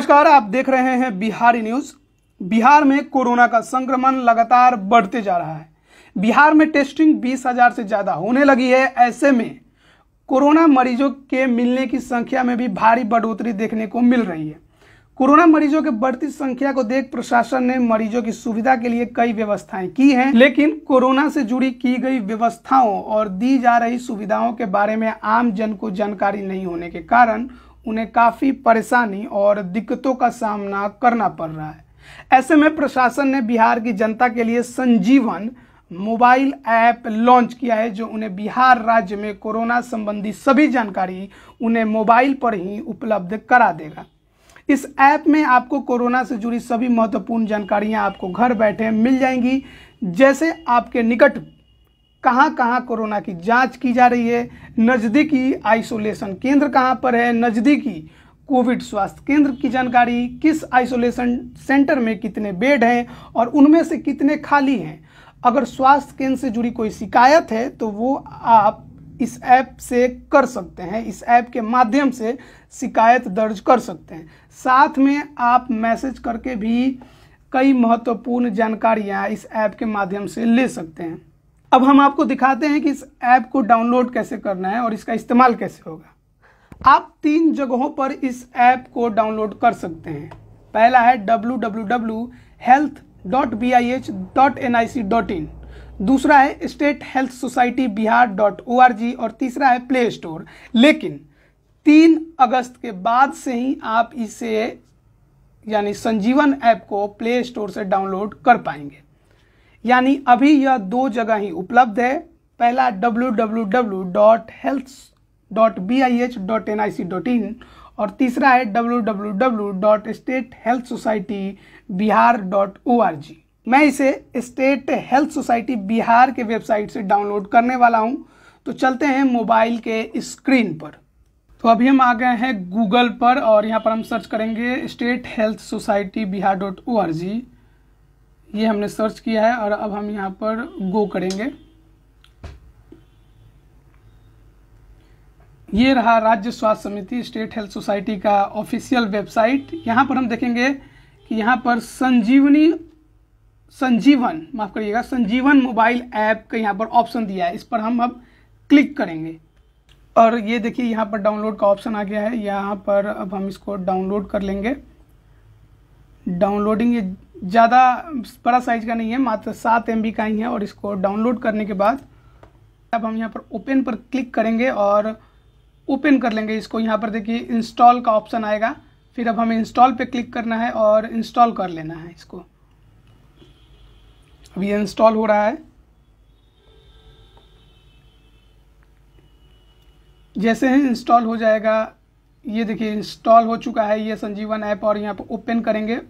नमस्कार आप देख रहे हैं बिहारी न्यूज बिहार में कोरोना का संक्रमण लगातार बढ़ते जा रहा है बिहार में टेस्टिंग बीस हजार से ज्यादा होने लगी है ऐसे में कोरोना मरीजों के मिलने की संख्या में भी भारी बढ़ोतरी देखने को मिल रही है कोरोना मरीजों के बढ़ती संख्या को देख प्रशासन ने मरीजों की सुविधा के लिए कई व्यवस्थाएं की हैं लेकिन कोरोना से जुड़ी की गई व्यवस्थाओं और दी जा रही सुविधाओं के बारे में आम जन को जानकारी नहीं होने के कारण उन्हें काफ़ी परेशानी और दिक्कतों का सामना करना पड़ रहा है ऐसे में प्रशासन ने बिहार की जनता के लिए संजीवन मोबाइल ऐप लॉन्च किया है जो उन्हें बिहार राज्य में कोरोना संबंधी सभी जानकारी उन्हें मोबाइल पर ही उपलब्ध करा देगा इस ऐप में आपको कोरोना से जुड़ी सभी महत्वपूर्ण जानकारियां आपको घर बैठे मिल जाएंगी जैसे आपके निकट कहाँ कहाँ कोरोना की जांच की जा रही है नज़दीकी आइसोलेशन केंद्र कहाँ पर है नज़दीकी कोविड स्वास्थ्य केंद्र की जानकारी किस आइसोलेशन सेंटर में कितने बेड हैं और उनमें से कितने खाली हैं अगर स्वास्थ्य केंद्र से जुड़ी कोई शिकायत है तो वो आप इस ऐप से कर सकते हैं इस ऐप के माध्यम से शिकायत दर्ज कर सकते हैं साथ में आप मैसेज करके भी कई महत्वपूर्ण जानकारियाँ इस ऐप के माध्यम से ले सकते हैं अब हम आपको दिखाते हैं कि इस ऐप को डाउनलोड कैसे करना है और इसका इस्तेमाल कैसे होगा आप तीन जगहों पर इस ऐप को डाउनलोड कर सकते हैं पहला है W health dot B I H dot N I C dot in दूसरा है state health society Bihar dot O R G और तीसरा है प्ले स्टोर लेकिन तीन अगस्त के बाद से ही आप इसे यानी संजीवन ऐप को प्ले स्टोर से डाउनलोड कर पाएंगे यानी अभी यह दो जगह ही उपलब्ध है पहला www.health.bih.nic.in और तीसरा है www.statehealthsocietyBihar.org मैं इसे स्टेट हेल्थ सोसाइटी बिहार के वेबसाइट से डाउनलोड करने वाला हूँ तो चलते हैं मोबाइल के स्क्रीन पर तो अभी हम आ गए हैं गूगल पर और यहाँ पर हम सर्च करेंगे state health society Bihar dot O R G ये हमने सर्च किया है और अब हम यहाँ पर गो करेंगे ये रहा राज्य स्वास्थ्य समिति स्टेट हेल्थ सोसाइटी का ऑफिशियल वेबसाइट यहाँ पर हम देखेंगे कि यहाँ पर संजीवनी संजीवन माफ़ करिएगा संजीवन मोबाइल ऐप का यहाँ पर ऑप्शन दिया है इस पर हम अब क्लिक करेंगे और ये देखिए यहाँ पर डाउनलोड का ऑप्शन आ गया है यहाँ पर अब हम इसको डाउनलोड कर लेंगे डाउनलोडिंग ये ज़्यादा बड़ा साइज का नहीं है मात्र सात एम का ही है और इसको डाउनलोड करने के बाद अब हम यहाँ पर ओपन पर क्लिक करेंगे और ओपन कर लेंगे इसको यहाँ पर देखिए इंस्टॉल का ऑप्शन आएगा फिर अब हमें इंस्टॉल पे क्लिक करना है और इंस्टॉल कर लेना है इसको अब ये इंस्टॉल हो रहा है जैसे ही इंस्टॉल हो जाएगा ये देखिए इंस्टॉल हो चुका है ये संजीवन ऐप और यहाँ पर ओपन करेंगे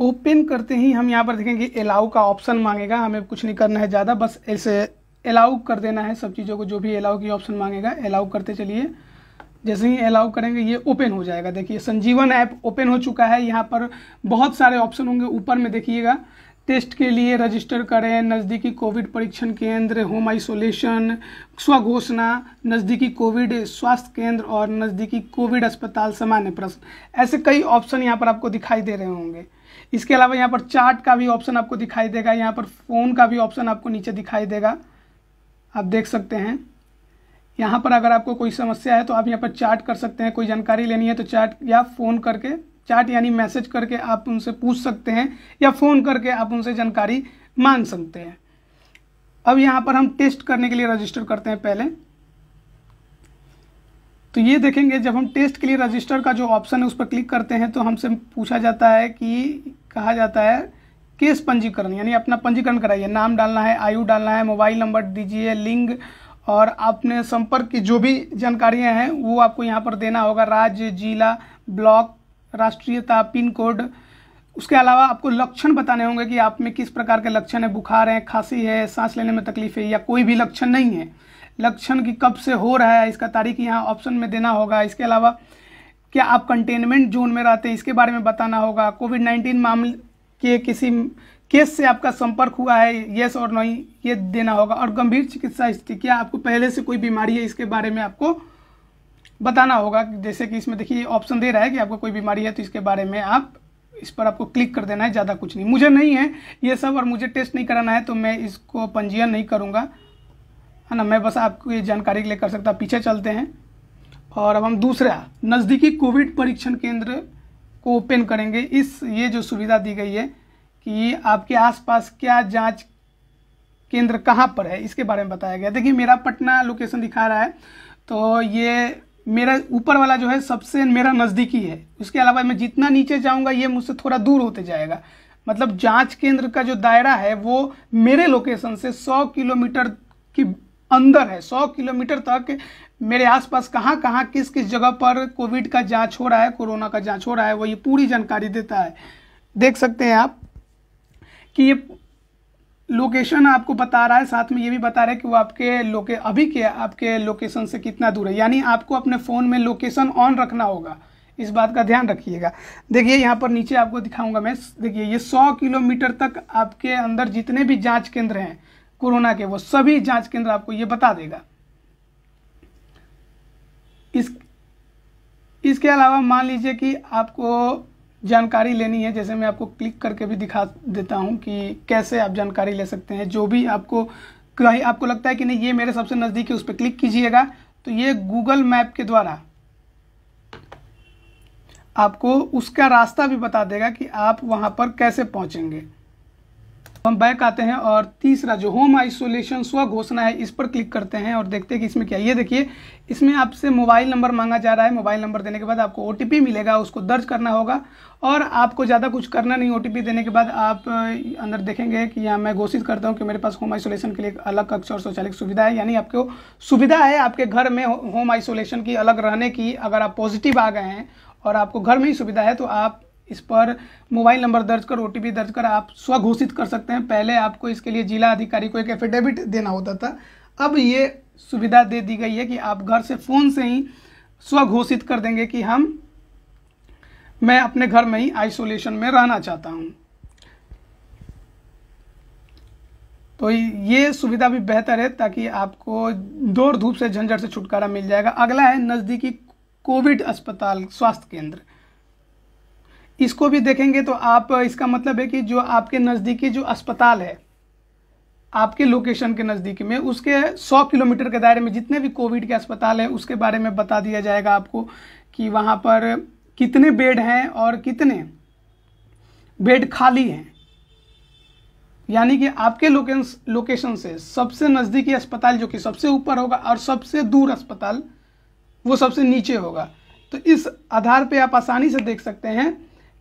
ओपन करते ही हम यहाँ पर देखेंगे अलाउ का ऑप्शन मांगेगा हमें कुछ नहीं करना है ज़्यादा बस ऐसे अलाउ कर देना है सब चीज़ों को जो भी अलाउ की ऑप्शन मांगेगा अलाउ करते चलिए जैसे ही अलाउ करेंगे ये ओपन हो जाएगा देखिए संजीवन ऐप ओपन हो चुका है यहाँ पर बहुत सारे ऑप्शन होंगे ऊपर में देखिएगा टेस्ट के लिए रजिस्टर करें नज़दीकी कोविड परीक्षण केंद्र होम आइसोलेशन स्वघोषणा नज़दीकी कोविड स्वास्थ्य केंद्र और नज़दीकी कोविड अस्पताल सामान्य प्रश्न ऐसे कई ऑप्शन यहाँ पर आपको दिखाई दे रहे होंगे इसके अलावा यहाँ पर चार्ट का भी ऑप्शन आपको दिखाई देगा यहाँ पर फ़ोन का भी ऑप्शन आपको नीचे दिखाई देगा आप देख सकते हैं यहाँ पर अगर आपको कोई समस्या है तो आप यहाँ पर चार्ट कर सकते हैं कोई जानकारी लेनी है तो चार्ट या फ़ोन करके चैट यानी मैसेज करके आप उनसे पूछ सकते हैं या फ़ोन करके आप उनसे जानकारी मांग सकते हैं अब यहाँ पर हम टेस्ट करने के लिए रजिस्टर करते हैं पहले तो ये देखेंगे जब हम टेस्ट के लिए रजिस्टर का जो ऑप्शन है उस पर क्लिक करते हैं तो हमसे पूछा जाता है कि कहा जाता है केस पंजीकरण यानी अपना पंजीकरण कराइए नाम डालना है आयु डालना है मोबाइल नंबर दीजिए लिंग और आपने संपर्क की जो भी जानकारियां हैं वो आपको यहाँ पर देना होगा राज्य जिला ब्लॉक राष्ट्रीयता पिन कोड उसके अलावा आपको लक्षण बताने होंगे कि आप में किस प्रकार के लक्षण है बुखार है खांसी है सांस लेने में तकलीफ है या कोई भी लक्षण नहीं है लक्षण की कब से हो रहा है इसका तारीख यहाँ ऑप्शन में देना होगा इसके अलावा क्या आप कंटेनमेंट जोन में रहते हैं इसके बारे में बताना होगा कोविड नाइन्टीन मामले के किसी केस से आपका संपर्क हुआ है येस और नहीं ये देना होगा और गंभीर चिकित्सा स्थिति क्या आपको पहले से कोई बीमारी है इसके बारे में आपको बताना होगा जैसे कि इसमें देखिए ऑप्शन दे रहा है कि आपको कोई बीमारी है तो इसके बारे में आप इस पर आपको क्लिक कर देना है ज़्यादा कुछ नहीं मुझे नहीं है ये सब और मुझे टेस्ट नहीं कराना है तो मैं इसको पंजीयन नहीं करूँगा है ना मैं बस आपको ये जानकारी के लिए कर सकता पीछे चलते हैं और अब हम दूसरा नज़दीकी कोविड परीक्षण केंद्र को ओपन करेंगे इस ये जो सुविधा दी गई है कि आपके आसपास क्या जांच केंद्र कहाँ पर है इसके बारे में बताया गया देखिए मेरा पटना लोकेशन दिखा रहा है तो ये मेरा ऊपर वाला जो है सबसे मेरा नज़दीकी है उसके अलावा मैं जितना नीचे जाऊंगा ये मुझसे थोड़ा दूर होते जाएगा मतलब जांच केंद्र का जो दायरा है वो मेरे लोकेशन से 100 किलोमीटर की अंदर है 100 किलोमीटर तक मेरे आसपास कहाँ कहाँ किस किस जगह पर कोविड का जांच हो रहा है कोरोना का जाँच हो रहा है वो ये पूरी जानकारी देता है देख सकते हैं आप कि ये लोकेशन आपको बता रहा है साथ में ये भी बता रहा है कि वो आपके लोके अभी के आपके लोकेशन से कितना दूर है यानी आपको अपने फ़ोन में लोकेशन ऑन रखना होगा इस बात का ध्यान रखिएगा देखिए यहाँ पर नीचे आपको दिखाऊंगा मैं देखिए ये 100 किलोमीटर तक आपके अंदर जितने भी जांच केंद्र हैं कोरोना के वो सभी जांच केंद्र आपको ये बता देगा इस इसके अलावा मान लीजिए कि आपको जानकारी लेनी है जैसे मैं आपको क्लिक करके भी दिखा देता हूँ कि कैसे आप जानकारी ले सकते हैं जो भी आपको कहीं आपको लगता है कि नहीं ये मेरे सबसे नज़दीक है उस पर क्लिक कीजिएगा तो ये गूगल मैप के द्वारा आपको उसका रास्ता भी बता देगा कि आप वहाँ पर कैसे पहुँचेंगे हम बैक आते हैं और तीसरा जो होम आइसोलेशन स्व घोषणा है इस पर क्लिक करते हैं और देखते हैं कि इसमें क्या ये देखिए इसमें आपसे मोबाइल नंबर मांगा जा रहा है मोबाइल नंबर देने के बाद आपको ओ मिलेगा उसको दर्ज करना होगा और आपको ज़्यादा कुछ करना नहीं ओ देने के बाद आप अंदर देखेंगे कि यहाँ मैं घोषित करता हूँ कि मेरे पास होम आइसोलेशन के लिए अलग कक्ष और शौचालय सुविधा है यानी आपको सुविधा है आपके घर में होम आइसोलेशन की अलग रहने की अगर आप पॉजिटिव आ गए हैं और आपको घर में ही सुविधा है तो आप इस पर मोबाइल नंबर दर्ज कर ओ दर्ज कर आप स्वघोषित कर सकते हैं पहले आपको इसके लिए जिला अधिकारी को एक एफिडेविट देना होता था अब ये सुविधा दे दी गई है कि आप घर से फ़ोन से ही स्वघोषित कर देंगे कि हम मैं अपने घर में ही आइसोलेशन में रहना चाहता हूँ तो ये सुविधा भी बेहतर है ताकि आपको दौड़ धूप से झंझट से छुटकारा मिल जाएगा अगला है नज़दीकी कोविड अस्पताल स्वास्थ्य केंद्र इसको भी देखेंगे तो आप इसका मतलब है कि जो आपके नज़दीकी जो अस्पताल है आपके लोकेशन के नज़दीक में उसके 100 किलोमीटर के दायरे में जितने भी कोविड के अस्पताल हैं उसके बारे में बता दिया जाएगा आपको कि वहाँ पर कितने बेड हैं और कितने बेड खाली हैं यानी कि आपके लोकेशन लोकेशन से सबसे नज़दीकी अस्पताल जो कि सबसे ऊपर होगा और सबसे दूर अस्पताल वो सबसे नीचे होगा तो इस आधार पे आप आसानी से देख सकते हैं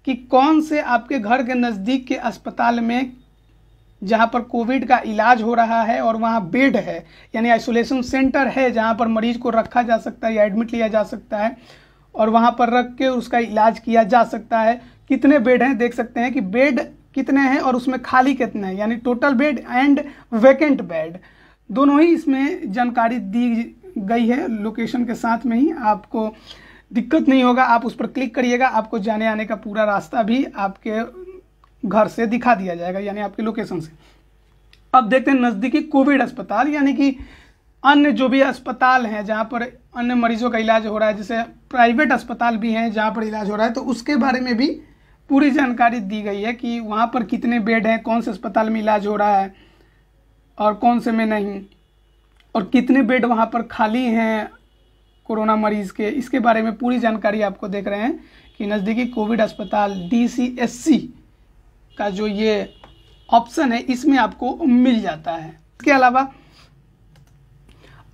कि कौन से आपके घर के नज़दीक के अस्पताल में जहाँ पर कोविड का इलाज हो रहा है और वहाँ बेड है यानी आइसोलेशन सेंटर है जहाँ पर मरीज को रखा जा सकता है या एडमिट लिया जा सकता है और वहाँ पर रख के उसका इलाज किया जा सकता है कितने बेड हैं देख सकते हैं कि बेड कितने हैं और उसमें खाली कितने हैं यानी total bed and vacant bed दोनों ही इसमें जानकारी दी गई है लोकेशन के साथ में ही आपको दिक्कत नहीं होगा आप उस पर क्लिक करिएगा आपको जाने आने का पूरा रास्ता भी आपके घर से दिखा दिया जाएगा यानी आपके लोकेशन से अब देखते हैं नज़दीकी कोविड अस्पताल यानी कि अन्य जो भी अस्पताल हैं जहाँ पर अन्य मरीजों का इलाज हो रहा है जैसे प्राइवेट अस्पताल भी हैं जहाँ पर इलाज हो रहा है तो उसके बारे में भी पूरी जानकारी दी गई है कि वहाँ पर कितने बेड हैं कौन से अस्पताल में इलाज हो रहा है और कौन से में नहीं और कितने बेड वहाँ पर खाली हैं कोरोना मरीज के इसके बारे में पूरी जानकारी आपको देख रहे हैं कि नज़दीकी कोविड अस्पताल डी का जो ये ऑप्शन है इसमें आपको मिल जाता है इसके अलावा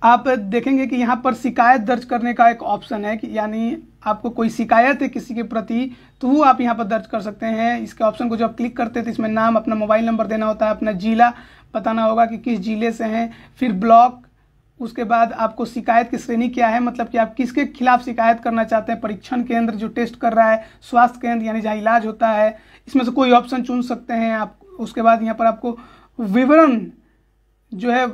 आप देखेंगे कि यहाँ पर शिकायत दर्ज करने का एक ऑप्शन है कि यानी आपको कोई शिकायत है किसी के प्रति तो वो आप यहाँ पर दर्ज कर सकते हैं इसके ऑप्शन को जब क्लिक करते हैं तो इसमें नाम अपना मोबाइल नंबर देना होता है अपना ज़िला बताना होगा कि किस ज़िले से हैं फिर ब्लॉक उसके बाद आपको शिकायत की श्रेणी क्या है मतलब कि आप किसके खिलाफ शिकायत करना चाहते हैं परीक्षण केंद्र जो टेस्ट कर रहा है स्वास्थ्य केंद्र यानी जहाँ इलाज होता है इसमें से कोई ऑप्शन चुन सकते हैं आप उसके बाद यहाँ पर आपको विवरण जो है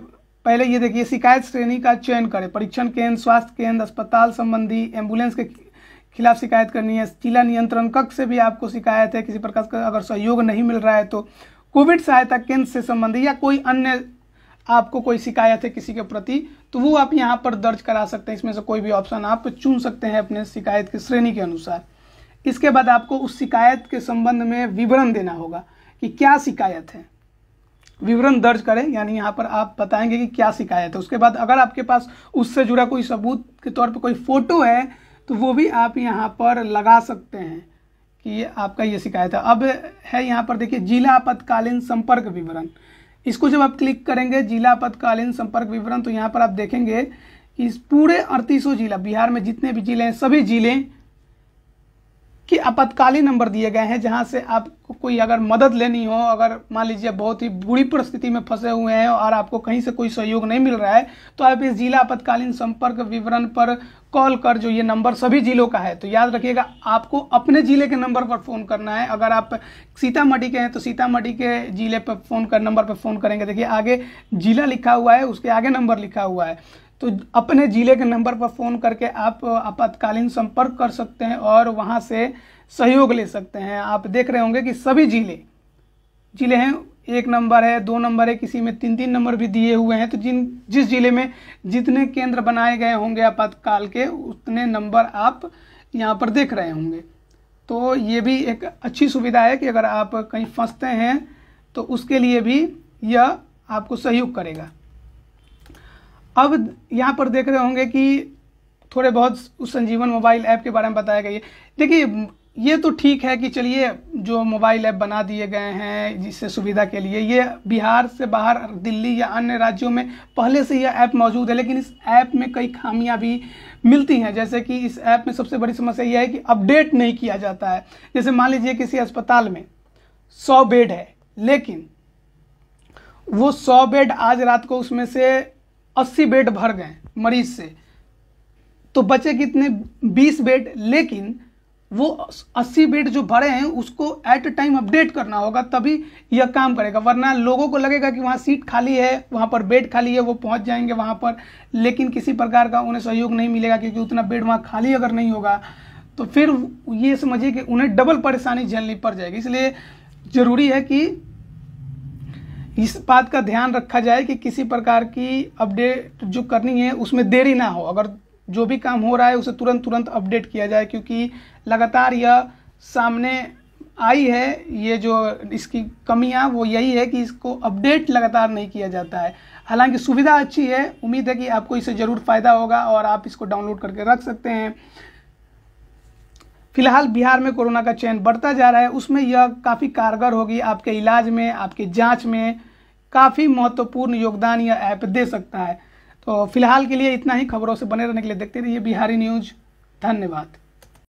पहले ये देखिए शिकायत श्रेणी का चयन करें परीक्षण केंद्र स्वास्थ्य केंद्र अस्पताल संबंधी एम्बुलेंस के खिलाफ शिकायत करनी है जिला नियंत्रण कक्ष से भी आपको शिकायत है किसी प्रकार का अगर सहयोग नहीं मिल रहा है तो कोविड सहायता केंद्र से संबंधी या कोई अन्य आपको कोई शिकायत है किसी के प्रति तो वो आप यहाँ पर दर्ज करा सकते हैं इसमें से कोई भी ऑप्शन आप चुन सकते हैं अपने शिकायत की श्रेणी के अनुसार इसके बाद आपको उस शिकायत के संबंध में विवरण देना होगा कि क्या शिकायत है विवरण दर्ज करें यानी यहाँ पर आप बताएंगे कि क्या शिकायत है उसके बाद अगर आपके पास उससे जुड़ा कोई सबूत के तौर पर कोई फोटो है तो वो भी आप यहाँ पर लगा सकते हैं कि ये आपका ये शिकायत है अब है यहाँ पर देखिए जिला आपातकालीन संपर्क विवरण इसको जब आप क्लिक करेंगे जिला आपातकालीन संपर्क विवरण तो यहाँ पर आप देखेंगे इस पूरे अड़तीसों जिला बिहार में जितने भी जिले हैं सभी जिले कि आपातकालीन नंबर दिए गए हैं जहां से आपको कोई अगर मदद लेनी हो अगर मान लीजिए बहुत ही बुरी परिस्थिति में फंसे हुए हैं और आपको कहीं से कोई सहयोग नहीं मिल रहा है तो आप इस जिला आपातकालीन संपर्क विवरण पर कॉल कर जो ये नंबर सभी जिलों का है तो याद रखिएगा आपको अपने ज़िले के नंबर पर फ़ोन करना है अगर आप सीतामढ़ी के हैं तो सीतामढ़ी के ज़िले पर फ़ोन कर नंबर पर फ़ोन करेंगे देखिए आगे ज़िला लिखा हुआ है उसके आगे नंबर लिखा हुआ है तो अपने ज़िले के नंबर पर फ़ोन करके आप आपातकालीन संपर्क कर सकते हैं और वहाँ से सहयोग ले सकते हैं आप देख रहे होंगे कि सभी ज़िले ज़िले हैं एक नंबर है दो नंबर है किसी में तीन तीन नंबर भी दिए हुए हैं तो जिन जिस ज़िले में जितने केंद्र बनाए गए होंगे आपातकाल के उतने नंबर आप यहाँ पर देख रहे होंगे तो ये भी एक अच्छी सुविधा है कि अगर आप कहीं फंसते हैं तो उसके लिए भी यह आपको सहयोग करेगा अब यहाँ पर देख रहे होंगे कि थोड़े बहुत उस संजीवन मोबाइल ऐप के बारे में बताया गया देखिए ये तो ठीक है कि चलिए जो मोबाइल ऐप बना दिए गए हैं जिससे सुविधा के लिए ये बिहार से बाहर दिल्ली या अन्य राज्यों में पहले से यह ऐप मौजूद है लेकिन इस ऐप में कई खामियां भी मिलती हैं जैसे कि इस ऐप में सबसे बड़ी समस्या यह है कि अपडेट नहीं किया जाता है जैसे मान लीजिए किसी अस्पताल में सौ बेड है लेकिन वो सौ बेड आज रात को उसमें से अस्सी बेड भर गए मरीज से तो बचे कितने बीस बेड लेकिन वो अस्सी बेड जो भरे हैं उसको एट अ टाइम अपडेट करना होगा तभी यह काम करेगा वरना लोगों को लगेगा कि वहाँ सीट खाली है वहाँ पर बेड खाली है वो पहुँच जाएंगे वहाँ पर लेकिन किसी प्रकार का उन्हें सहयोग नहीं मिलेगा क्योंकि उतना बेड वहाँ खाली अगर नहीं होगा तो फिर ये समझिए कि उन्हें डबल परेशानी झेलनी पड़ जाएगी इसलिए ज़रूरी है कि इस बात का ध्यान रखा जाए कि किसी प्रकार की अपडेट जो करनी है उसमें देरी ना हो अगर जो भी काम हो रहा है उसे तुरंत तुरंत अपडेट किया जाए क्योंकि लगातार यह सामने आई है ये जो इसकी कमियां वो यही है कि इसको अपडेट लगातार नहीं किया जाता है हालांकि सुविधा अच्छी है उम्मीद है कि आपको इससे ज़रूर फ़ायदा होगा और आप इसको डाउनलोड करके रख सकते हैं फिलहाल बिहार में कोरोना का चयन बढ़ता जा रहा है उसमें यह काफ़ी कारगर होगी आपके इलाज में आपके जाँच में काफ़ी महत्वपूर्ण योगदान यह ऐप दे सकता है तो फिलहाल के लिए इतना ही खबरों से बने रहने के लिए देखते रहिए बिहारी न्यूज धन्यवाद